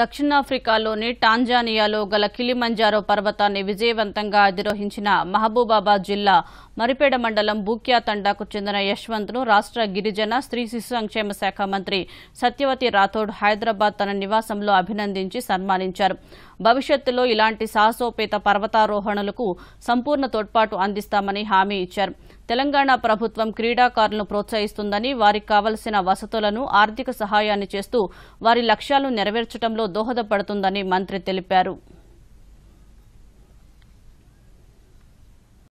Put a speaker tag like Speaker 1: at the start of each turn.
Speaker 1: దక్షిణాఫ్రికాలోని టాంజానియాలో గల కిలిమంజారో పర్వతాన్ని విజయవంతంగా అధిరోహించిన మహబూబాబాద్ జిల్లా మరిపేడ మండలం బూక్యా తండాకు చెందిన యశ్వంత్ను రాష్ట్ర గిరిజన స్త్రీ శిశు సంక్షేమ శాఖ మంత్రి సత్యవతి రాథోడ్ హైదరాబాద్ తన నివాసంలో అభినందించి సన్మానించారు భవిష్యత్తులో ఇలాంటి సాహసోపేత పర్వతారోహణలకు సంపూర్ణ తోడ్పాటు అందిస్తామని హామీ ఇచ్చారు తెలంగాణ ప్రభుత్వం క్రీడాకారులను ప్రోత్సహిస్తుందని వారికి కావలసిన వసతులను ఆర్థిక సహాయాన్ని చేస్తూ వారి లక్ష్యాలను నెరవేర్చడంలో దోహదపడుతుందని మంత్రి తెలిపారు